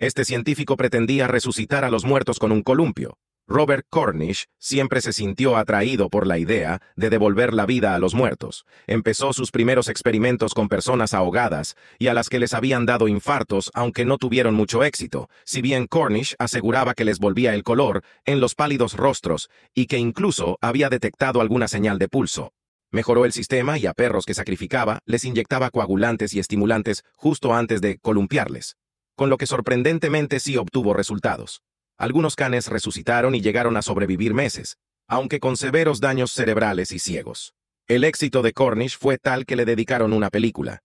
Este científico pretendía resucitar a los muertos con un columpio. Robert Cornish siempre se sintió atraído por la idea de devolver la vida a los muertos. Empezó sus primeros experimentos con personas ahogadas y a las que les habían dado infartos aunque no tuvieron mucho éxito, si bien Cornish aseguraba que les volvía el color en los pálidos rostros y que incluso había detectado alguna señal de pulso. Mejoró el sistema y a perros que sacrificaba les inyectaba coagulantes y estimulantes justo antes de columpiarles con lo que sorprendentemente sí obtuvo resultados. Algunos canes resucitaron y llegaron a sobrevivir meses, aunque con severos daños cerebrales y ciegos. El éxito de Cornish fue tal que le dedicaron una película,